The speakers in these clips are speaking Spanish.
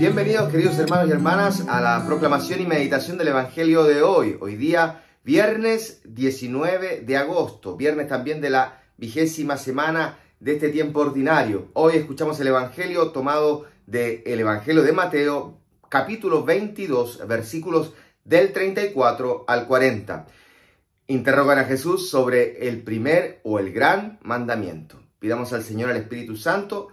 Bienvenidos queridos hermanos y hermanas a la proclamación y meditación del Evangelio de hoy, hoy día viernes 19 de agosto, viernes también de la vigésima semana de este tiempo ordinario. Hoy escuchamos el Evangelio tomado del Evangelio de Mateo, capítulo 22, versículos del 34 al 40. Interrogan a Jesús sobre el primer o el gran mandamiento. Pidamos al Señor, al Espíritu Santo,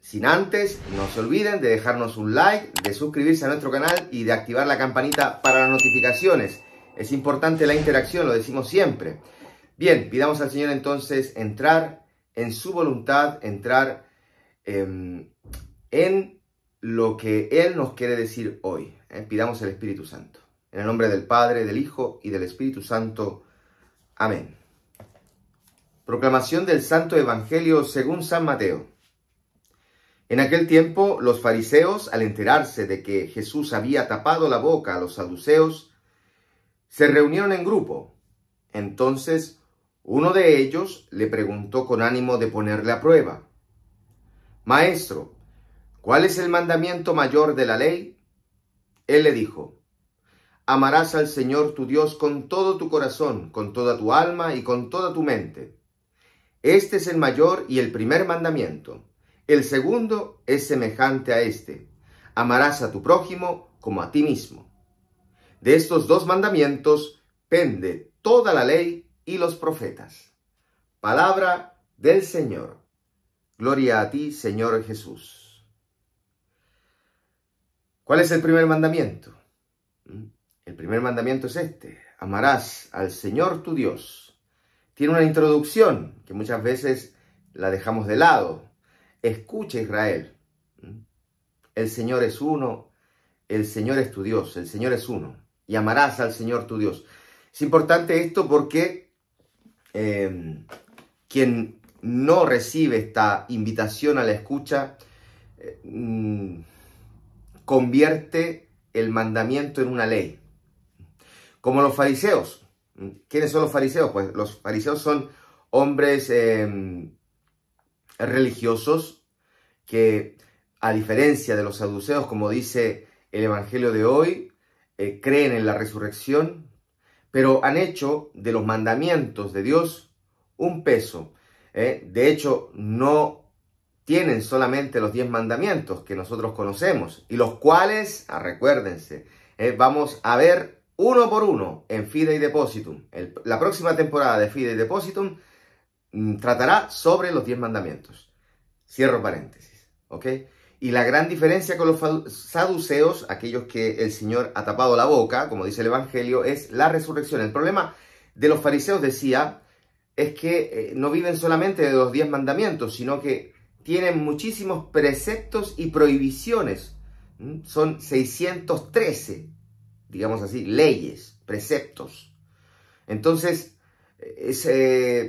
sin antes, no se olviden de dejarnos un like, de suscribirse a nuestro canal y de activar la campanita para las notificaciones. Es importante la interacción, lo decimos siempre. Bien, pidamos al Señor entonces entrar en su voluntad, entrar em, en lo que Él nos quiere decir hoy. ¿eh? pidamos el Espíritu Santo. En el nombre del Padre, del Hijo y del Espíritu Santo. Amén. Proclamación del Santo Evangelio según San Mateo. En aquel tiempo los fariseos, al enterarse de que Jesús había tapado la boca a los saduceos, se reunieron en grupo. Entonces uno de ellos le preguntó con ánimo de ponerle a prueba, Maestro, ¿cuál es el mandamiento mayor de la ley? Él le dijo, Amarás al Señor tu Dios con todo tu corazón, con toda tu alma y con toda tu mente. Este es el mayor y el primer mandamiento. El segundo es semejante a este. Amarás a tu prójimo como a ti mismo. De estos dos mandamientos pende toda la ley y los profetas. Palabra del Señor. Gloria a ti, Señor Jesús. ¿Cuál es el primer mandamiento? ¿Mm? El primer mandamiento es este. Amarás al Señor tu Dios. Tiene una introducción que muchas veces la dejamos de lado Escucha Israel. El Señor es uno, el Señor es tu Dios, el Señor es uno. Y amarás al Señor tu Dios. Es importante esto porque em, quien no recibe esta invitación a la escucha em, convierte el mandamiento en una ley. Como los fariseos. ¿Quiénes son los fariseos? Pues los fariseos son hombres em, religiosos que, a diferencia de los saduceos, como dice el Evangelio de hoy, eh, creen en la resurrección, pero han hecho de los mandamientos de Dios un peso. ¿eh? De hecho, no tienen solamente los diez mandamientos que nosotros conocemos y los cuales, ah, recuérdense, ¿eh? vamos a ver uno por uno en Fide y Depositum. la próxima temporada de Fide Depositum Mm, tratará sobre los diez mandamientos. Cierro paréntesis, ¿ok? Y la gran diferencia con los saduceos, aquellos que el Señor ha tapado la boca, como dice el Evangelio, es la resurrección. El problema de los fariseos, decía, es que eh, no viven solamente de los diez mandamientos, sino que tienen muchísimos preceptos y prohibiciones. Mm, son 613, digamos así, leyes, preceptos. Entonces,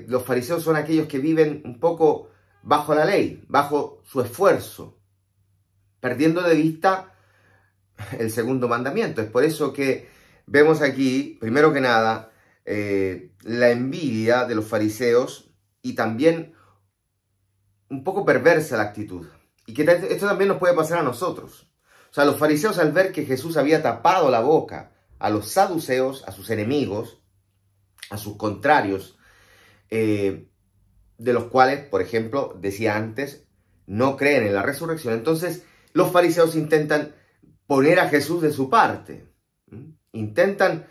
los fariseos son aquellos que viven un poco bajo la ley, bajo su esfuerzo, perdiendo de vista el segundo mandamiento. Es por eso que vemos aquí, primero que nada, eh, la envidia de los fariseos y también un poco perversa la actitud. Y que esto también nos puede pasar a nosotros. O sea, los fariseos al ver que Jesús había tapado la boca a los saduceos, a sus enemigos, a sus contrarios, eh, de los cuales, por ejemplo, decía antes, no creen en la resurrección. Entonces, los fariseos intentan poner a Jesús de su parte, intentan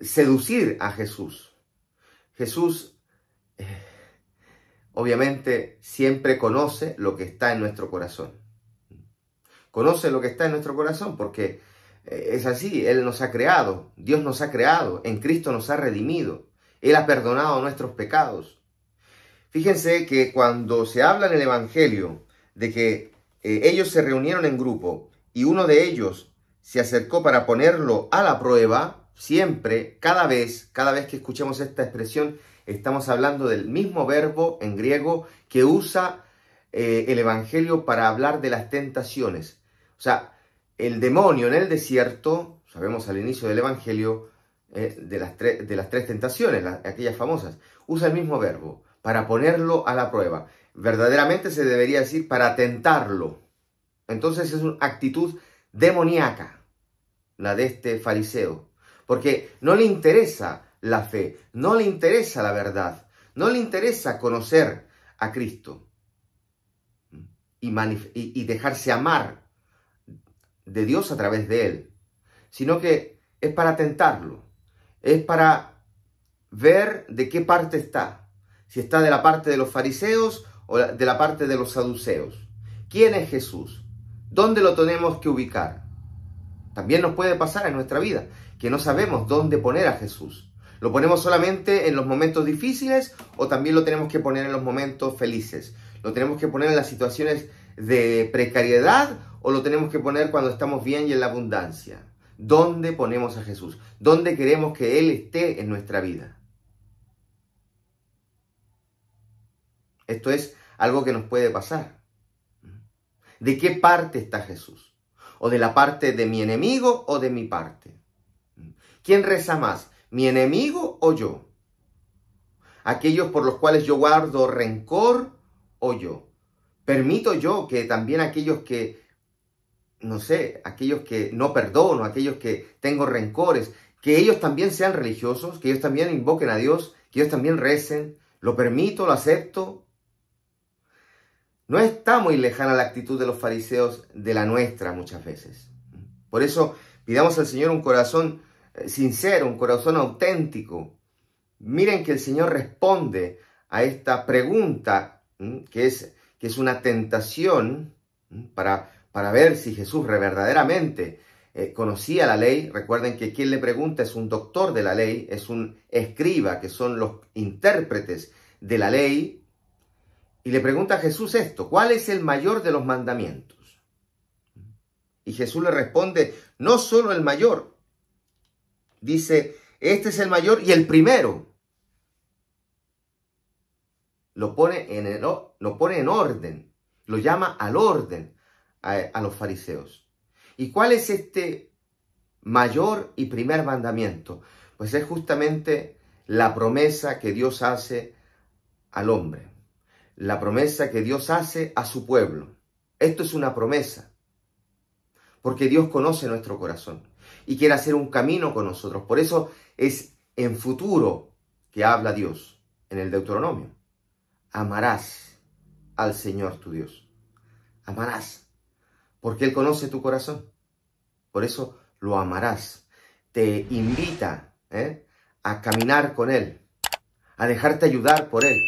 seducir a Jesús. Jesús, eh, obviamente, siempre conoce lo que está en nuestro corazón. Conoce lo que está en nuestro corazón porque eh, es así, Él nos ha creado, Dios nos ha creado, en Cristo nos ha redimido. Él ha perdonado nuestros pecados. Fíjense que cuando se habla en el Evangelio de que eh, ellos se reunieron en grupo y uno de ellos se acercó para ponerlo a la prueba, siempre, cada vez, cada vez que escuchamos esta expresión, estamos hablando del mismo verbo en griego que usa eh, el Evangelio para hablar de las tentaciones. O sea, el demonio en el desierto, sabemos al inicio del Evangelio, eh, de, las de, las tres tentaciones, aquellas famosas, usa el mismo verbo, para ponerlo a la prueba. Verdaderamente se debería decir para tentarlo. Entonces es una actitud demoníaca la de este fariseo, porque no le interesa la fe, no le interesa la verdad, no le interesa conocer a Cristo y dejarse amar de Dios a través de Él, sino que es para tentarlo es para ver de qué parte está, si está de la parte de los fariseos o de la parte de los saduceos. ¿Quién es Jesús? ¿Dónde lo tenemos que ubicar? También nos puede pasar en nuestra vida que no sabemos dónde poner a Jesús. ¿Lo ponemos solamente en los momentos difíciles o también lo tenemos que poner en los momentos felices? ¿Lo tenemos que poner en las situaciones de precariedad o lo tenemos que poner cuando estamos bien y en la abundancia? ¿Dónde ponemos a Jesús? ¿Dónde queremos que Él esté en nuestra vida? Esto es algo que nos puede pasar. ¿De qué parte está Jesús? ¿O de la parte de mi enemigo o de mi parte? ¿Quién reza más, mi enemigo o yo? ¿Aquellos por los cuales yo guardo rencor o yo? ¿Permito yo que también aquellos que no sé, aquellos que no perdono, aquellos que tengo rencores, que ellos también sean religiosos, que ellos también invoquen a Dios, que ellos también recen. Lo permito, lo acepto. No está muy lejana la actitud de los fariseos de la nuestra muchas veces. Por eso pidamos al Señor un corazón eh, sincero, un corazón auténtico. Miren que el Señor responde a esta pregunta, que es, que es una tentación para para ver si Jesús verdaderamente eh, conocía la ley. Recuerden que quien le pregunta es un doctor de la ley, es un escriba, que son los intérpretes de la ley. Y le pregunta a Jesús esto, ¿cuál es el mayor de los mandamientos? Y Jesús le responde, no solo el mayor. Dice, este es el mayor y el primero. Lo pone en, el, lo pone en orden, lo llama al orden a, los fariseos. ¿Y cuál es este mayor y primer mandamiento? Pues es justamente la promesa que Dios hace al hombre, la promesa que Dios hace a su pueblo. Esto es una promesa, porque Dios conoce nuestro corazón y quiere hacer un camino con nosotros. Por eso es en futuro que habla Dios en el Deuteronomio. Amarás al Señor tu Dios. Amarás porque Él conoce tu corazón. Por eso lo amarás. Te invita ¿eh? a caminar con Él, a dejarte ayudar por Él,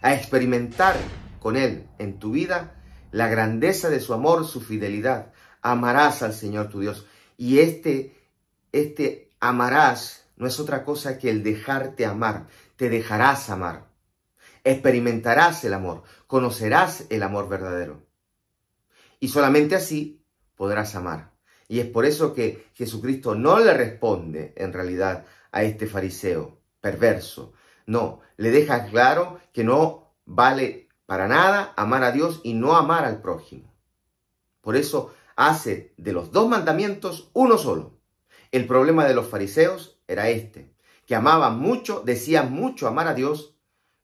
a experimentar con Él en tu vida la grandeza de su amor, su fidelidad. Amarás al Señor tu Dios. Y este, este amarás no es otra cosa que el dejarte amar. Te dejarás amar. Experimentarás el amor. Conocerás el amor verdadero. Y solamente así podrás amar. Y es por eso que Jesucristo no le responde en realidad a este fariseo perverso. No, le deja claro que no vale para nada amar a Dios y no amar al prójimo. Por eso hace de los dos mandamientos uno solo. El problema de los fariseos era este, que amaban mucho, decían mucho amar a Dios,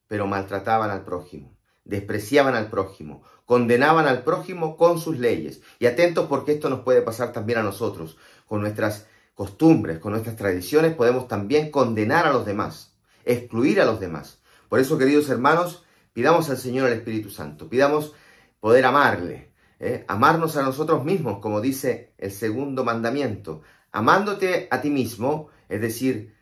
pero maltrataban al prójimo, despreciaban al prójimo, condenaban al prójimo con sus leyes. Y atentos porque esto nos puede pasar también a nosotros. Con nuestras costumbres, con nuestras tradiciones podemos también condenar a los demás, excluir a los demás. Por eso, queridos hermanos, pidamos al Señor el Espíritu Santo, pidamos poder amarle, ¿eh? amarnos a nosotros mismos, como dice el segundo mandamiento, amándote a ti mismo, es decir,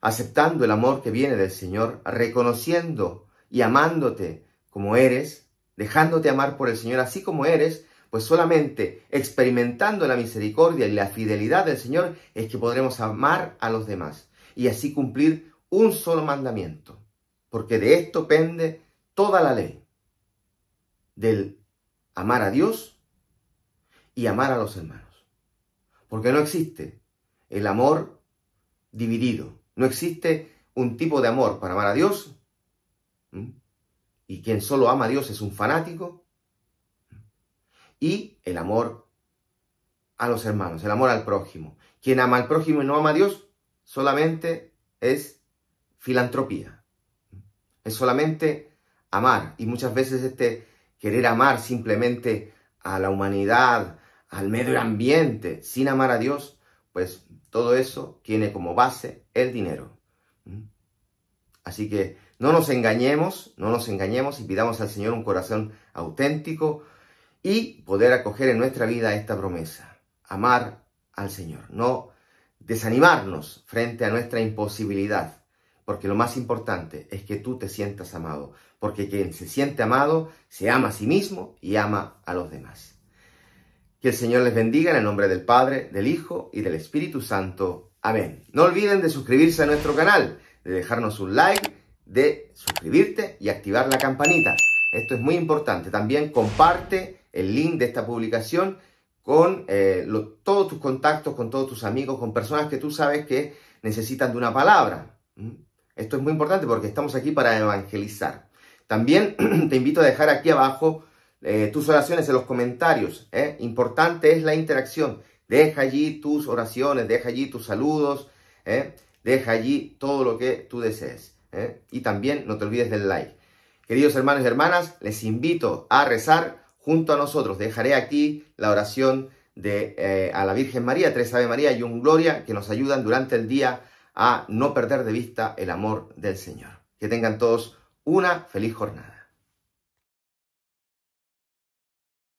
aceptando el amor que viene del Señor, reconociendo y amándote como eres, dejándote amar por el Señor así como eres, pues solamente experimentando la misericordia y la fidelidad del Señor es que podremos amar a los demás y así cumplir un solo mandamiento, porque de esto pende toda la ley, del amar a Dios y amar a los hermanos, porque no existe el amor dividido, no existe un tipo de amor para amar a Dios y quien solo ama a Dios es un fanático, y el amor a los hermanos, el amor al prójimo. Quien ama al prójimo y no ama a Dios solamente es filantropía, es solamente amar, y muchas veces este querer amar simplemente a la humanidad, al medio ambiente, sin amar a Dios, pues todo eso tiene como base el dinero. Así que no nos engañemos, no nos engañemos y pidamos al Señor un corazón auténtico y poder acoger en nuestra vida esta promesa. Amar al Señor, no desanimarnos frente a nuestra imposibilidad, porque lo más importante es que tú te sientas amado, porque quien se siente amado se ama a sí mismo y ama a los demás. Que el Señor les bendiga en el nombre del Padre, del Hijo y del Espíritu Santo. Amén. No olviden de suscribirse a nuestro canal, de dejarnos un like de suscribirte y activar la campanita. Esto es muy importante. También comparte el link de esta publicación con eh, todos tus contactos, con todos tus amigos, con personas que tú sabes que necesitan de una palabra. ¿Mm? Esto es muy importante porque estamos aquí para evangelizar. También te invito a dejar aquí abajo eh, tus oraciones en los comentarios. ¿eh? Importante es la interacción. Deja allí tus oraciones, deja allí tus saludos, deja allí todo lo que tú desees. ¿eh? Y también no te olvides del like. Queridos hermanos y hermanas, les invito a rezar junto a nosotros. Dejaré aquí la oración de, eh, a la Virgen María, tres Ave María y un Gloria que nos ayudan durante el día a no perder de vista el amor del Señor. Que tengan todos una feliz jornada.